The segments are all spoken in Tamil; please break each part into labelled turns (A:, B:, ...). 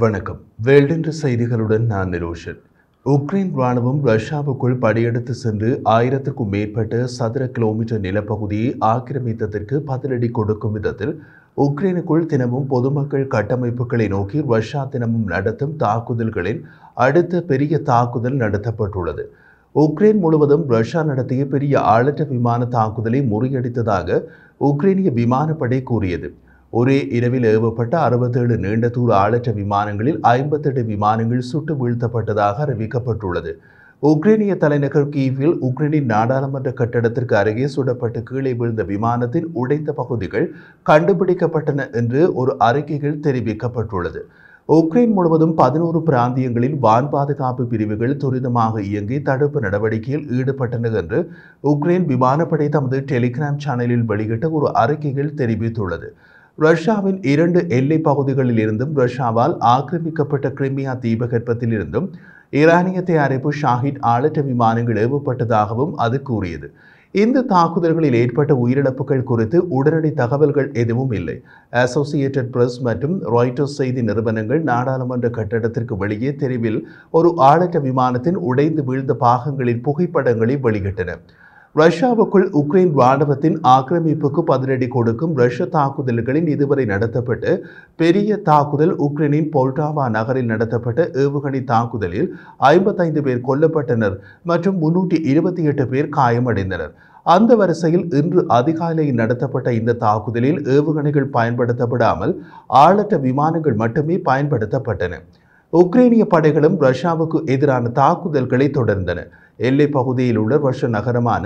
A: வணக்கம் வேல்டின்ற செய்திகளுடன் நான் நிரோஷன் உக்ரைன் ராணுவம் ரஷ்யாவுக்குள் படையெடுத்து சென்று ஆயிரத்திற்கும் மேற்பட்ட சதுர கிலோமீட்டர் நிலப்பகுதியை ஆக்கிரமித்ததற்கு பதிலடி கொடுக்கும் விதத்தில் உக்ரைனுக்குள் தினமும் பொதுமக்கள் கட்டமைப்புகளை நோக்கி ரஷ்யா தினமும் நடத்தும் தாக்குதல்களின் அடுத்த பெரிய தாக்குதல் நடத்தப்பட்டுள்ளது உக்ரைன் முழுவதும் ரஷ்யா நடத்திய பெரிய ஆளற்ற விமான தாக்குதலை முறியடித்ததாக உக்ரைனிய விமானப்படை கூறியது ஒரே இரவில் ஏவப்பட்ட அறுபத்தேழு நீண்ட தூர ஆளற்ற விமானங்களில் ஐம்பத்தெட்டு விமானங்கள் சுட்டு வீழ்த்தப்பட்டதாக அறிவிக்கப்பட்டுள்ளது உக்ரைனிய தலைநகர் கீவில் உக்ரைனின் நாடாளுமன்ற கட்டடத்திற்கு அருகே சுடப்பட்டு கீழே விழுந்த விமானத்தின் உடைந்த பகுதிகள் கண்டுபிடிக்கப்பட்டன என்று ஒரு அறிக்கையில் தெரிவிக்கப்பட்டுள்ளது உக்ரைன் முழுவதும் பதினோரு பிராந்தியங்களில் வான் பாதுகாப்பு பிரிவுகள் துரிதமாக இயங்கி தடுப்பு நடவடிக்கையில் ஈடுபட்டன என்று உக்ரைன் விமானப்படை தமது டெலிகிராம் சேனலில் வெளியிட்ட ஒரு அறிக்கையில் தெரிவித்துள்ளது ரஷ்யாவின் இரண்டு எல்லை பகுதிகளில் இருந்தும் ரஷ்யாவால் ஆக்கிரமிக்கப்பட்ட கிரிமியா தீபகற்பத்தில் இருந்தும் ஈரானிய தயாரிப்பு ஷாஹித் ஆளற்ற விமானங்கள் ஏவப்பட்டதாகவும் அது கூறியது இந்த தாக்குதல்களில் ஏற்பட்ட உயிரிழப்புகள் குறித்து உடனடி தகவல்கள் எதுவும் இல்லை அசோசியேட்டட் பிரஸ் மற்றும் ராய்டர்ஸ் செய்தி நிறுவனங்கள் நாடாளுமன்ற கட்டடத்திற்கு வெளியே தெருவில் ஒரு ஆளற்ற விமானத்தின் உடைந்து வீழ்ந்த பாகங்களின் புகைப்படங்களை வெளியிட்டன ரஷ்யாவுக்குள் உக்ரைன் ராணுவத்தின் ஆக்கிரமிப்புக்கு பதிலடி கொடுக்கும் ரஷ்ய தாக்குதல்களின் இதுவரை நடத்தப்பட்டு பெரிய தாக்குதல் உக்ரைனின் போல்டாவா நகரில் நடத்தப்பட்ட ஏவுகணை தாக்குதலில் ஐம்பத்தைந்து பேர் கொல்லப்பட்டனர் மற்றும் முன்னூற்றி இருபத்தி எட்டு பேர் காயமடைந்தனர் அந்த வரிசையில் இன்று அதிகாலையில் நடத்தப்பட்ட இந்த தாக்குதலில் ஏவுகணைகள் பயன்படுத்தப்படாமல் ஆளற்ற விமானங்கள் மட்டுமே பயன்படுத்தப்பட்டன உக்ரைனிய படைகளும் ரஷ்யாவுக்கு எதிரான தாக்குதல்களை தொடர்ந்தன எல்லை பகுதியில் உள்ள ரஷ்ய நகரமான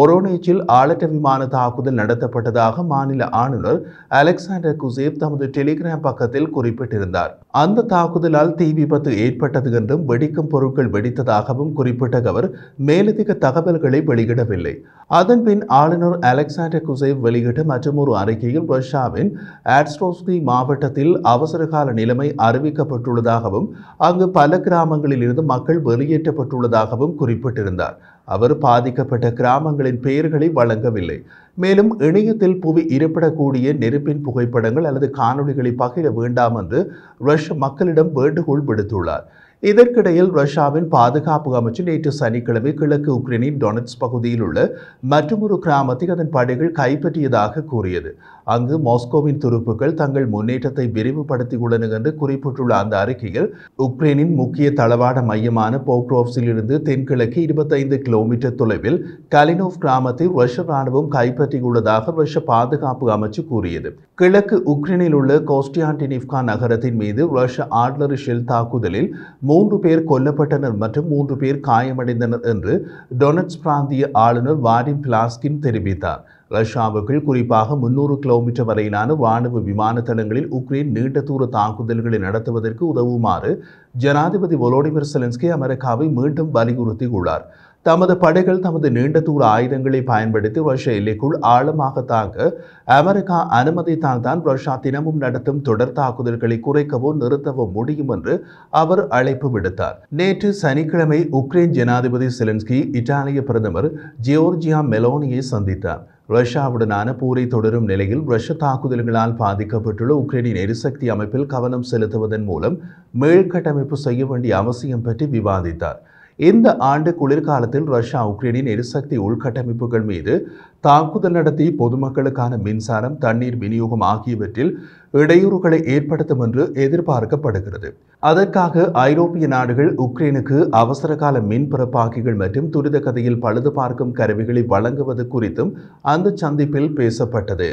A: ஒரோனேச்சில் ஆளட்ட விமான தாக்குதல் நடத்தப்பட்டதாக மாநில ஆளுநர் அலெக்சாண்டர் குசேப் தமது டெலிகிராம் பக்கத்தில் குறிப்பிட்டிருந்தார் அந்த தாக்குதலால் தீ விபத்து ஏற்பட்டது என்றும் வெடிக்கும் பொருட்கள் வெடித்ததாகவும் குறிப்பிட்ட அவர் மேலதிக தகவல்களை வெளியிடவில்லை அதன்பின் ஆளுநர் அலெக்சாண்டர் குசேவ் வெளியிட்ட மற்றொரு அறிக்கையில் ரஷ்யாவின் ஆட்ஸ்ரோஸ்கி மாவட்டத்தில் அவசரகால நிலைமை அறிவிக்கப்பட்டுள்ளதாகவும் அங்கு பல கிராமங்களில் இருந்து மக்கள் வெளியேற்றப்பட்டுள்ளதாகவும் குறிப்பிட்டார் ஈடுபட்டிருந்தார் அவர் பாதிக்கப்பட்ட கிராமங்களின் பெயர்களை வழங்கவில்லை மேலும் இணையத்தில் புவி இருப்பிடக்கூடிய நெருப்பின் புகைப்படங்கள் அல்லது காணொலிகளை பகிர வேண்டாம் என்று ரஷ்ய மக்களிடம் வேண்டுகோள் விடுத்துள்ளார் இதற்கிடையில் ரஷ்யாவின் பாதுகாப்பு அமைச்சர் நேற்று சனிக்கிழமை கிழக்கு உக்ரைனின் டொனட்ஸ் பகுதியில் உள்ள மற்றொரு கிராமத்தை அதன் படைகள் கைப்பற்றியதாக கூறியது அங்கு மாஸ்கோவின் துருப்புகள் தங்கள் முன்னேற்றத்தை விரிவுபடுத்தியுள்ளன என்று குறிப்பிட்டுள்ள அந்த அறிக்கையில் உக்ரைனின் முக்கிய தளவாட மையமான போக்ரோவ்ஸில் இருந்து தென்கிழக்கு இருபத்தைந்து கிலோமீட்டர் தொலைவில் கலினோவ் கிராமத்தை ரஷ்ய ராணுவம் கைப்பற்றியுள்ளதாக ரஷ்ய பாதுகாப்பு அமைச்சு கூறியது கிழக்கு உக்ரைனில் உள்ள கோஸ்டியாண்டினிவ்கா நகரத்தின் மீது ரஷ்ய ஆட்லரி ஷெல் தாக்குதலில் மூன்று பேர் கொல்லப்பட்டனர் மற்றும் மூன்று பேர் காயமடைந்தனர் என்று டொனட்ஸ் பிராந்திய ஆளுநர் வாடிம் பிளாஸ்கின் தெரிவித்தார் ரஷ்யாவுக்குள் குறிப்பாக முன்னூறு கிலோமீட்டர் வரையிலான ராணுவ விமான தளங்களில் உக்ரைன் நீண்ட தூர தாக்குதல்களை நடத்துவதற்கு உதவுமாறு ஜனாதிபதி ஒலோடிமிர் செலன்ஸ்கி அமெரிக்காவை மீண்டும் வலியுறுத்தியுள்ளார் தமது படைகள் தமது நீண்ட தூர ஆயுதங்களை பயன்படுத்தி ரஷ்ய எல்லைக்குள் ஆழமாக தாக்க அமெரிக்கா அனுமதித்தால் தான் ரஷ்யா தினமும் நடத்தும் தொடர் தாக்குதல்களை குறைக்கவோ நிறுத்தவோ முடியும் என்று அவர் அழைப்பு விடுத்தார் நேற்று சனிக்கிழமை உக்ரைன் ஜனாதிபதி செலன்ஸ்கி இத்தாலிய பிரதமர் ஜியோர்ஜியா மெலோனியை சந்தித்தார் ரஷ்யாவுடனான போரை தொடரும் நிலையில் ரஷ்ய தாக்குதல்களால் பாதிக்கப்பட்டுள்ள உக்ரைனின் எரிசக்தி அமைப்பில் கவனம் செலுத்துவதன் மூலம் மேல்கட்டமைப்பு செய்ய வேண்டிய அவசியம் பற்றி விவாதித்தார் இந்த ஆண்டு குளிர்காலத்தில் ரஷ்யா உக்ரைனின் எரிசக்தி உள்கட்டமைப்புகள் மீது தாக்குதல் நடத்தி பொதுமக்களுக்கான மின்சாரம் தண்ணீர் விநியோகம் ஆகியவற்றில் இடையூறுகளை ஏற்படுத்தும் என்று எதிர்பார்க்கப்படுகிறது அதற்காக ஐரோப்பிய நாடுகள் உக்ரைனுக்கு அவசர கால மின் பிறப்பாக்கிகள் மற்றும் துரித கதையில் பழுது பார்க்கும் கருவிகளை வழங்குவது குறித்தும் அந்த சந்திப்பில் பேசப்பட்டது